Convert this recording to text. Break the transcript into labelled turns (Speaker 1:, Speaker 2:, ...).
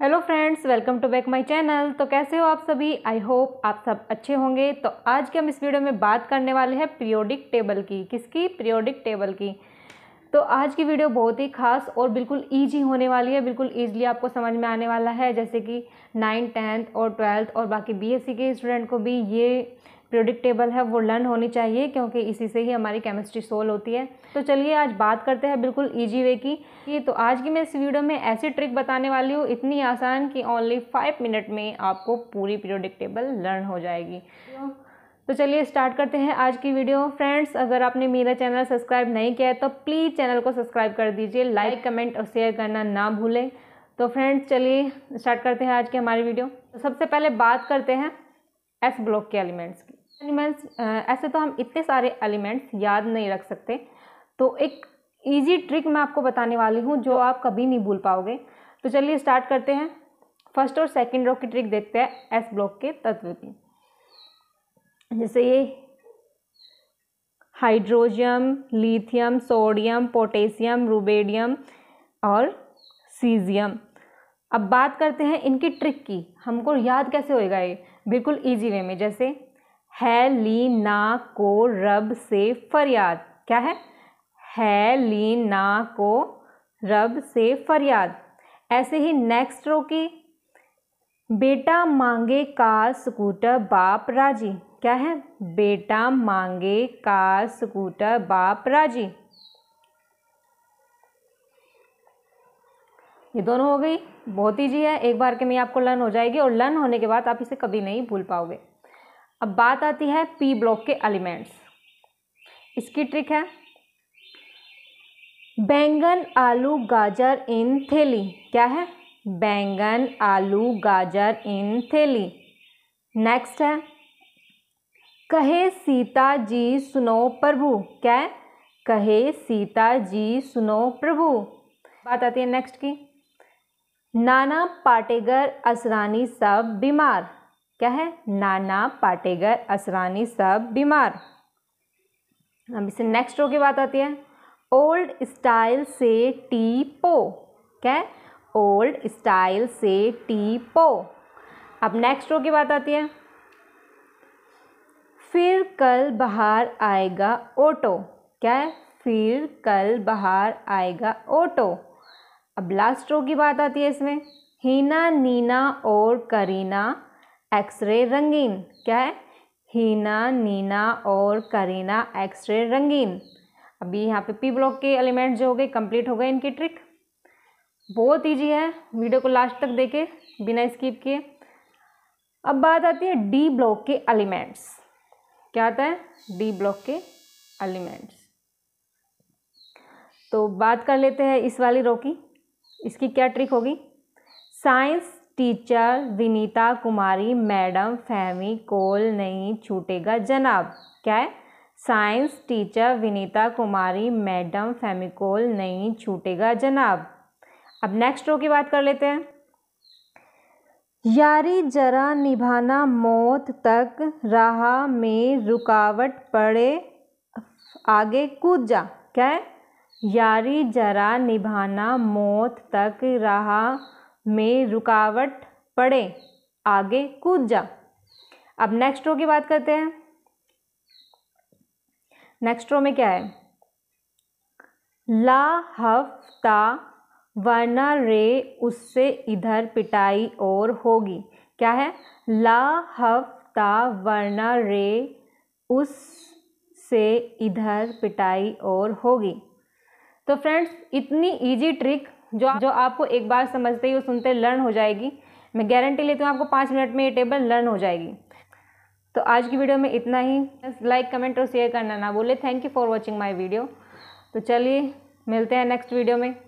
Speaker 1: hello friends welcome to back my channel तो कैसे हो आप सभी आई होप आप सब अच्छे होंगे तो आज के हम इस वीडियो में बात करने वाले हैं पीरियोडिक टेबल की किसकी पीरियोडिक टेबल की तो आज की वीडियो बहुत ही खास और बिल्कुल ईजी होने वाली है बिल्कुल ईजिली आपको समझ में आने वाला है जैसे कि नाइन्थ टेंथ और ट्वेल्थ और बाकी बी के स्टूडेंट को भी ये पीरियोडिक टेबल है वो लर्न होनी चाहिए क्योंकि इसी से ही हमारी केमिस्ट्री सोल होती है तो चलिए आज बात करते हैं बिल्कुल ईजी वे की ये तो आज की मैं इस वीडियो में ऐसी ट्रिक बताने वाली हूँ इतनी आसान कि ओनली फाइव मिनट में आपको पूरी पीरियोडिक टेबल लर्न हो जाएगी तो चलिए स्टार्ट करते हैं आज की वीडियो फ्रेंड्स अगर आपने मेरा चैनल सब्सक्राइब नहीं किया है तो प्लीज़ चैनल को सब्सक्राइब कर दीजिए लाइक कमेंट और शेयर करना ना भूलें तो फ्रेंड्स चलिए स्टार्ट करते हैं आज की हमारी वीडियो तो सबसे पहले बात करते हैं एस ब्लॉक के एलिमेंट्स की एनिमल्स ऐसे तो हम इतने सारे एलिमेंट्स याद नहीं रख सकते तो एक ईजी ट्रिक मैं आपको बताने वाली हूँ जो आप कभी नहीं भूल पाओगे तो चलिए स्टार्ट करते हैं फर्स्ट और सेकंड रो की ट्रिक देखते हैं एस ब्लॉक के तत्व की जैसे ये hydrogen lithium sodium potassium rubidium और सीजियम अब बात करते हैं इनकी ट्रिक की हमको याद कैसे होएगा ये बिल्कुल ईजी वे में जैसे है ली ना को रब से फरियाद क्या है है ना को रब से फरियाद ऐसे ही नेक्स्ट रो की बेटा मांगे कार स्कूटर बाप राजी क्या है बेटा मांगे कार स्कूटर बाप राजी ये दोनों हो गई बहुत ईजी है एक बार के में आपको लर्न हो जाएगी और लर्न होने के बाद आप इसे कभी नहीं भूल पाओगे अब बात आती है पी ब्लॉक के एलिमेंट्स इसकी ट्रिक है बैंगन आलू गाजर इन थैली क्या है बैंगन आलू गाजर इन थैली नेक्स्ट है कहे सीता जी सुनो प्रभु क्या है कहे सीता जी सुनो प्रभु बात आती है नेक्स्ट की नाना पाटेगर असरानी सब बीमार क्या है नाना पाटेगर असरानी सब बीमार अब इसे नेक्स्ट रो की बात आती है ओल्ड स्टाइल से टी पो क्या है ओल्ड स्टाइल से टी पो अब नेक्स्ट रो की बात आती है फिर कल बाहर आएगा ऑटो क्या है फिर कल बाहर आएगा ऑटो अब लास्ट रो की बात आती है इसमें हीना नीना और करीना एक्सरे रंगीन क्या है हीना नीना और करीना एक्सरे रंगीन अभी यहाँ पे पी ब्लॉक के एलिमेंट जो हो गए कंप्लीट हो गए इनकी ट्रिक बहुत ईजी है वीडियो को लास्ट तक देखे बिना स्किप किए अब बात आती है डी ब्लॉक के एलिमेंट्स क्या आता है डी ब्लॉक के एलिमेंट्स तो बात कर लेते हैं इस वाली रो की इसकी क्या ट्रिक होगी science teacher Vinita Kumari madam फैमी कोल नहीं छूटेगा जनाब क्या है science teacher Vinita Kumari madam फेमिकोल नहीं छूटेगा जनाब अब नेक्स्ट रो की बात कर लेते हैं यारी जरा निभाना मौत तक राह में रुकावट पड़े आगे कूद जा क्या है यारी जरा निभाना मौत तक राह में रुकावट पड़े आगे कूद जा अब नेक्स्ट रो की बात करते हैं नेक्स्ट रो में क्या है ला हफ्ता वरना रे उससे इधर पिटाई और होगी क्या है ला हफ्ता वरना रे उस से इधर पिटाई और होगी तो फ्रेंड्स इतनी इजी ट्रिक जो आप, जो आपको एक बार समझते ही और सुनते लर्न हो जाएगी मैं गारंटी लेती हूँ आपको पाँच मिनट में ये टेबल लर्न हो जाएगी तो आज की वीडियो में इतना ही लाइक कमेंट और शेयर करना ना बोले thank you for watching my video तो चलिए मिलते हैं नेक्स्ट वीडियो में